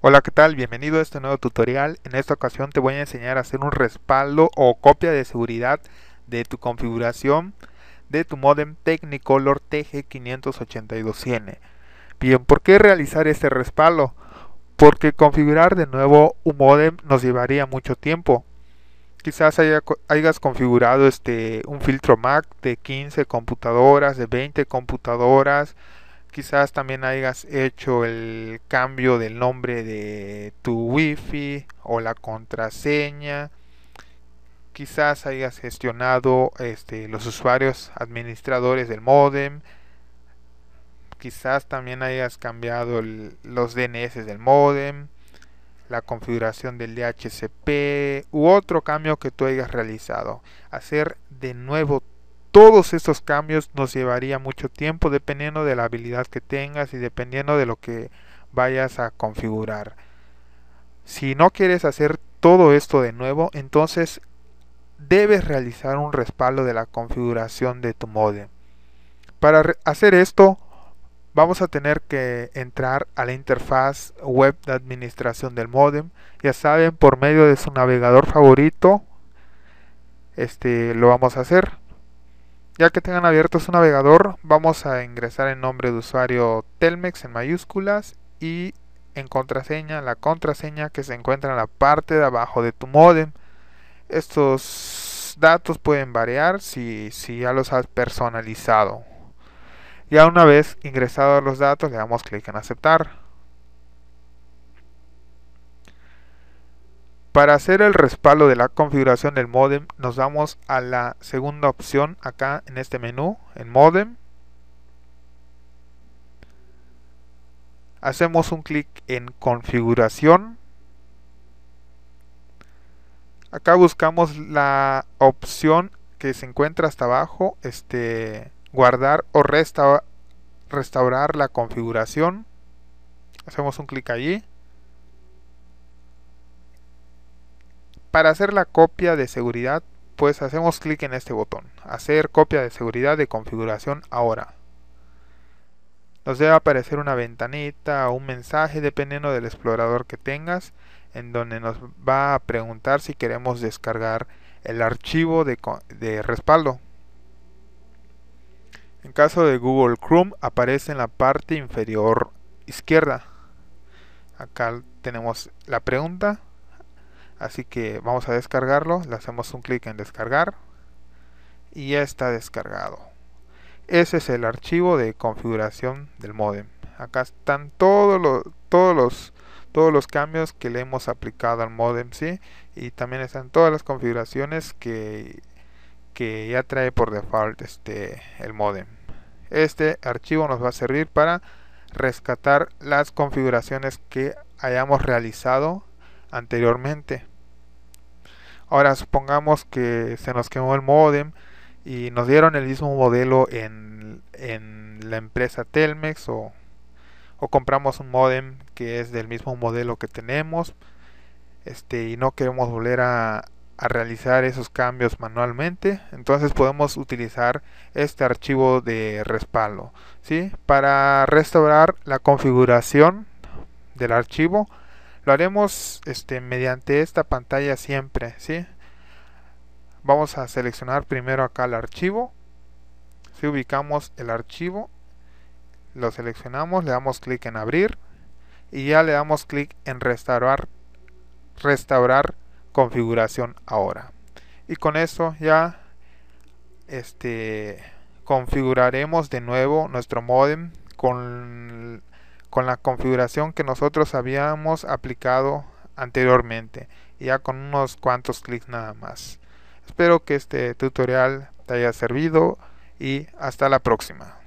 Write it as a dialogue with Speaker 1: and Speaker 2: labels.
Speaker 1: Hola qué tal, bienvenido a este nuevo tutorial. En esta ocasión te voy a enseñar a hacer un respaldo o copia de seguridad de tu configuración de tu modem Technicolor TG582N. Bien, ¿por qué realizar este respaldo? Porque configurar de nuevo un modem nos llevaría mucho tiempo. Quizás hayas configurado este, un filtro MAC de 15 computadoras, de 20 computadoras, Quizás también hayas hecho el cambio del nombre de tu wifi o la contraseña. Quizás hayas gestionado este, los usuarios administradores del modem. Quizás también hayas cambiado los DNS del modem, la configuración del DHCP u otro cambio que tú hayas realizado. Hacer de nuevo todos estos cambios nos llevaría mucho tiempo dependiendo de la habilidad que tengas y dependiendo de lo que vayas a configurar. Si no quieres hacer todo esto de nuevo, entonces debes realizar un respaldo de la configuración de tu modem. Para hacer esto, vamos a tener que entrar a la interfaz web de administración del modem. Ya saben, por medio de su navegador favorito, este lo vamos a hacer. Ya que tengan abierto su navegador, vamos a ingresar el nombre de usuario Telmex en mayúsculas y en contraseña la contraseña que se encuentra en la parte de abajo de tu modem. Estos datos pueden variar si, ya los has personalizado. Ya una vez ingresados los datos le damos clic en aceptar. Para hacer el respaldo de la configuración del modem nos vamos a la segunda opción acá en este menú, en modem. Hacemos un clic en configuración. Acá buscamos la opción que se encuentra hasta abajo, este guardar o restaurar la configuración. Hacemos un clic allí. Para hacer la copia de seguridad, pues hacemos clic en este botón, hacer copia de seguridad de configuración ahora. Nos debe aparecer una ventanita o un mensaje dependiendo del explorador que tengas, en donde nos va a preguntar si queremos descargar el archivo de, de respaldo. En caso de Google Chrome aparece en la parte inferior izquierda. Acá tenemos la pregunta así que vamos a descargarlo le hacemos un clic en descargar y ya está descargado ese es el archivo de configuración del modem acá están todos los todos todos los cambios que le hemos aplicado al modem sí y también están todas las configuraciones que que ya trae por default este el modem este archivo nos va a servir para rescatar las configuraciones que hayamos realizado anteriormente Ahora supongamos que se nos quemó el modem y nos dieron el mismo modelo en, la empresa Telmex o, compramos un modem que es del mismo modelo que tenemos este, y no queremos volver a, a realizar esos cambios manualmente entonces podemos utilizar este archivo de respaldo ¿sí? para restaurar la configuración del archivo lo haremos este, mediante esta pantalla siempre, ¿sí? Vamos a seleccionar primero acá el archivo. Si ubicamos el archivo, lo seleccionamos, le damos clic en abrir y ya le damos clic en restaurar, restaurar configuración ahora. Y con eso ya este configuraremos de nuevo nuestro modem con con la configuración que nosotros habíamos aplicado anteriormente ya con unos cuantos clics nada más espero que este tutorial te haya servido y hasta la próxima